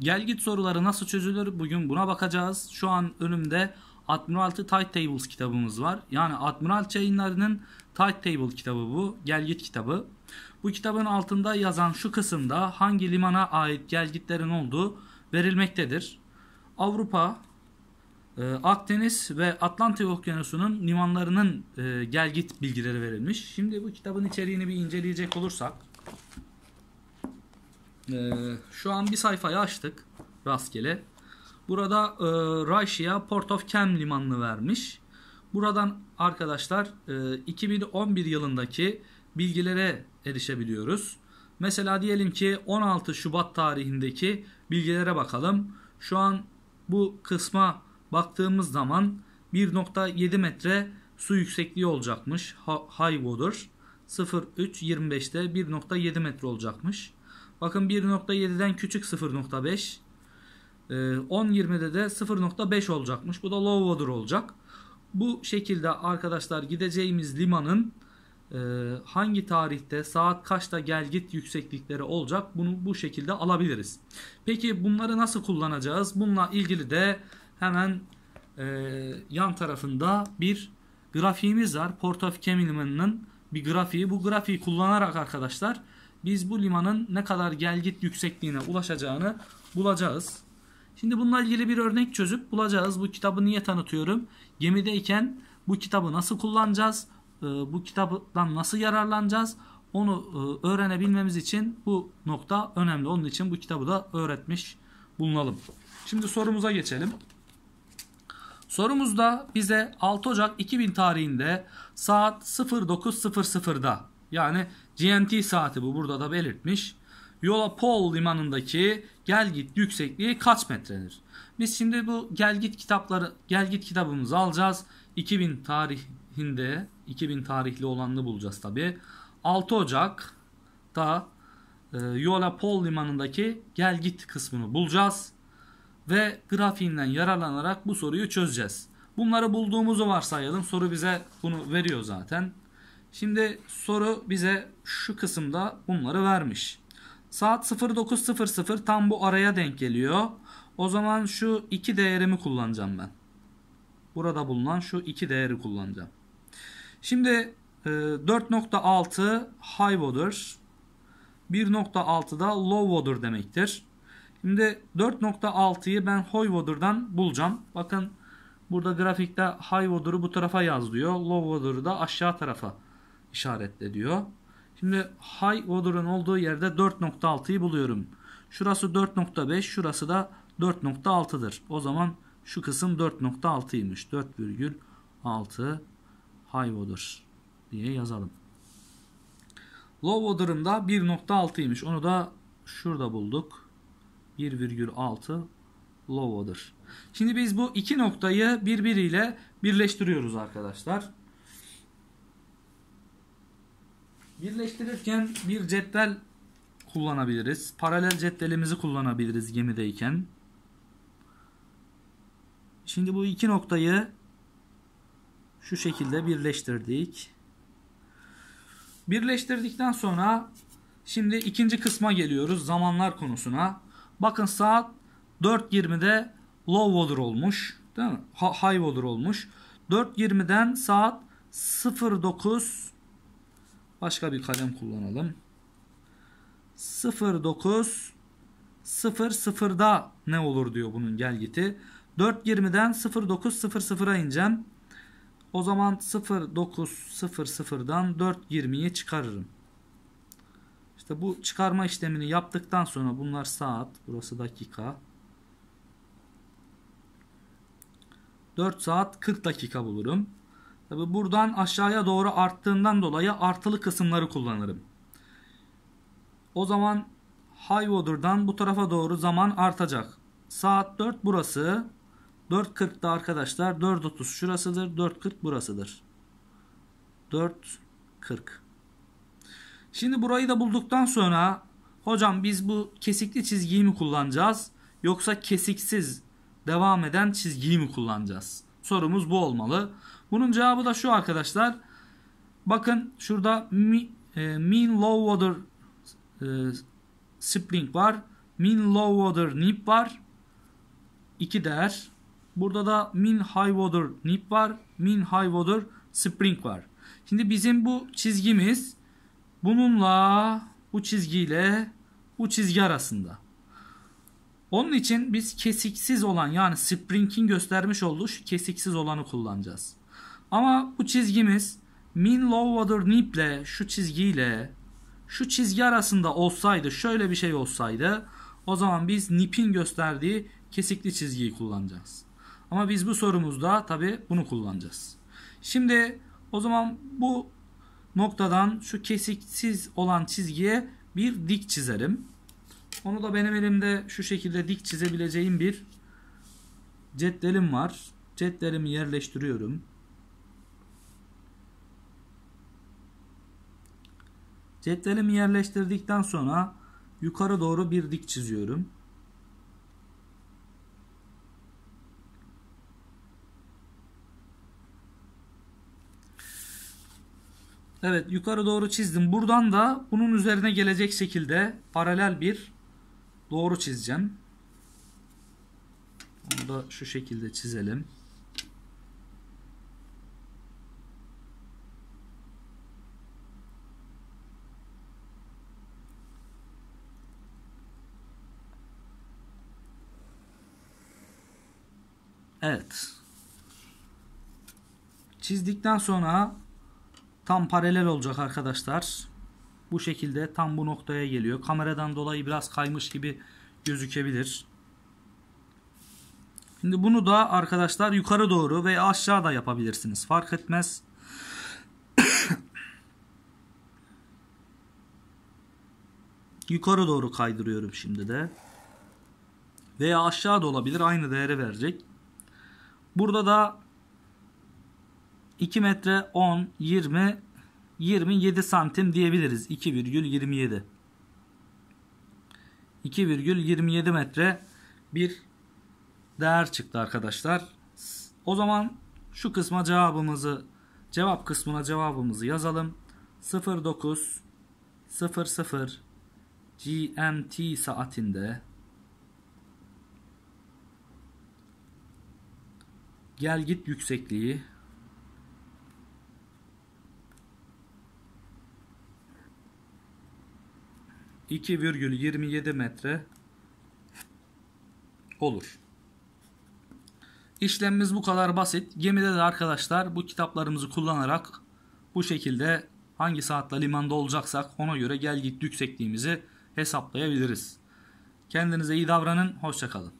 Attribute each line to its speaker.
Speaker 1: Gelgit soruları nasıl çözülür? Bugün buna bakacağız. Şu an önümde Admiralty Tide Tables kitabımız var. Yani Admiral yayınlarının Tide Table kitabı bu. Gelgit kitabı. Bu kitabın altında yazan şu kısımda hangi limana ait gelgitlerin olduğu verilmektedir. Avrupa, e, Akdeniz ve Atlantik Okyanusu'nun limanlarının e, gelgit bilgileri verilmiş. Şimdi bu kitabın içeriğini bir inceleyecek olursak ee, şu an bir sayfayı açtık rastgele. Burada e, Raşi'ye Port of Cam limanını vermiş. Buradan arkadaşlar e, 2011 yılındaki bilgilere erişebiliyoruz. Mesela diyelim ki 16 Şubat tarihindeki bilgilere bakalım. Şu an bu kısma baktığımız zaman 1.7 metre su yüksekliği olacakmış. High water 03.25'te 1.7 metre olacakmış. Bakın 1.7'den küçük 0.5. 10.20'de ee, de 0.5 olacakmış. Bu da low water olacak. Bu şekilde arkadaşlar gideceğimiz limanın e, hangi tarihte saat kaçta gel git yükseklikleri olacak bunu bu şekilde alabiliriz. Peki bunları nasıl kullanacağız? Bununla ilgili de hemen e, yan tarafında bir grafiğimiz var. Port of Camilman'ın bir grafiği. Bu grafiği kullanarak arkadaşlar biz bu limanın ne kadar gelgit yüksekliğine ulaşacağını bulacağız. Şimdi bununla ilgili bir örnek çözüp bulacağız. Bu kitabı niye tanıtıyorum? Gemideyken bu kitabı nasıl kullanacağız? Ee, bu kitaptan nasıl yararlanacağız? Onu e, öğrenebilmemiz için bu nokta önemli. Onun için bu kitabı da öğretmiş bulunalım. Şimdi sorumuza geçelim. Sorumuzda bize 6 Ocak 2000 tarihinde saat 09.00'da yani GMT saati bu burada da belirtmiş. Yola Paul limanındaki gel git yüksekliği kaç metredir? Biz şimdi bu gel git kitapları gel git kitabımızı alacağız. 2000 tarihinde 2000 tarihli olanını bulacağız tabi. 6 Ocak'ta e, Yola Paul limanındaki gel git kısmını bulacağız ve grafiğinden yararlanarak bu soruyu çözeceğiz. Bunları bulduğumuzu varsayalım. Soru bize bunu veriyor zaten. Şimdi soru bize şu kısımda bunları vermiş. Saat 09.00 tam bu araya denk geliyor. O zaman şu iki değerimi kullanacağım ben. Burada bulunan şu iki değeri kullanacağım. Şimdi 4.6 e, high water 1.6 da low water demektir. Şimdi 4.6'yı ben high water'dan bulacağım. Bakın burada grafikte high water'ı bu tarafa yaz Low water'ı da aşağı tarafa işaretle diyor. Şimdi high water'ın olduğu yerde 4.6'yı buluyorum. Şurası 4.5 şurası da 4.6'dır. O zaman şu kısım 4.6'ymış. 4,6 high water diye yazalım. Low water'ın da 1.6'ymış. Onu da şurada bulduk. 1,6 low water. Şimdi biz bu iki noktayı birbiriyle birleştiriyoruz arkadaşlar. Birleştirirken bir cetvel kullanabiliriz. Paralel cetvelimizi kullanabiliriz gemideyken. Şimdi bu iki noktayı şu şekilde birleştirdik. Birleştirdikten sonra şimdi ikinci kısma geliyoruz. Zamanlar konusuna. Bakın saat 4.20'de low water olmuş. Değil mi? High water olmuş. 4.20'den saat 09 Başka bir kalem kullanalım. 09 0 0'da ne olur diyor bunun gelgiti. 4.20'den 09, 09.00'a ineceğim. O zaman 09, 09.00'dan 4.20'ye çıkarırım. İşte bu çıkarma işlemini yaptıktan sonra bunlar saat, burası dakika. 4 saat 40 dakika bulurum. Tabi buradan aşağıya doğru arttığından dolayı artılı kısımları kullanırım. O zaman high water'dan bu tarafa doğru zaman artacak. Saat 4 burası. 4.40'da arkadaşlar 4.30 şurasıdır. 4.40 burasıdır. 4.40 Şimdi burayı da bulduktan sonra hocam biz bu kesikli çizgiyi mi kullanacağız? Yoksa kesiksiz devam eden çizgiyi mi kullanacağız? Sorumuz bu olmalı. Bunun cevabı da şu arkadaşlar. Bakın şurada mi, e, mean low water e, spring var. Mean low water nip var. İki değer. Burada da mean high water nip var. Mean high water spring var. Şimdi bizim bu çizgimiz bununla bu çizgiyle bu çizgi arasında. Onun için biz kesiksiz olan yani spring'in göstermiş olduğu şu kesiksiz olanı kullanacağız. Ama bu çizgimiz Min Low Water Nip ile şu çizgiyle şu çizgi arasında olsaydı şöyle bir şey olsaydı o zaman biz Nip'in gösterdiği kesikli çizgiyi kullanacağız. Ama biz bu sorumuzda tabi bunu kullanacağız. Şimdi o zaman bu noktadan şu kesiksiz olan çizgiye bir dik çizerim. Onu da benim elimde şu şekilde dik çizebileceğim bir cetvelim var. Cetvelimi yerleştiriyorum. Cetvelimi yerleştirdikten sonra yukarı doğru bir dik çiziyorum. Evet yukarı doğru çizdim. Buradan da bunun üzerine gelecek şekilde paralel bir doğru çizeceğim. Onu da şu şekilde çizelim. Evet. Çizdikten sonra tam paralel olacak arkadaşlar. Bu şekilde tam bu noktaya geliyor. Kameradan dolayı biraz kaymış gibi gözükebilir. Şimdi bunu da arkadaşlar yukarı doğru veya aşağıda yapabilirsiniz. Fark etmez. yukarı doğru kaydırıyorum şimdi de. Veya aşağıda olabilir. Aynı değere verecek. Burada da 2 metre 10, 20, 27 santim diyebiliriz. 2,27. 2,27 metre bir değer çıktı arkadaşlar. O zaman şu kısma cevabımızı cevap kısmına cevabımızı yazalım. 09 00 GMT saatinde Gel git yüksekliği iki virgül yirmi yedi metre olur. İşlemimiz bu kadar basit. Gemide de arkadaşlar bu kitaplarımızı kullanarak bu şekilde hangi saatte limanda olacaksak ona göre gel git yüksekliğimizi hesaplayabiliriz. Kendinize iyi davranın. Hoşçakalın.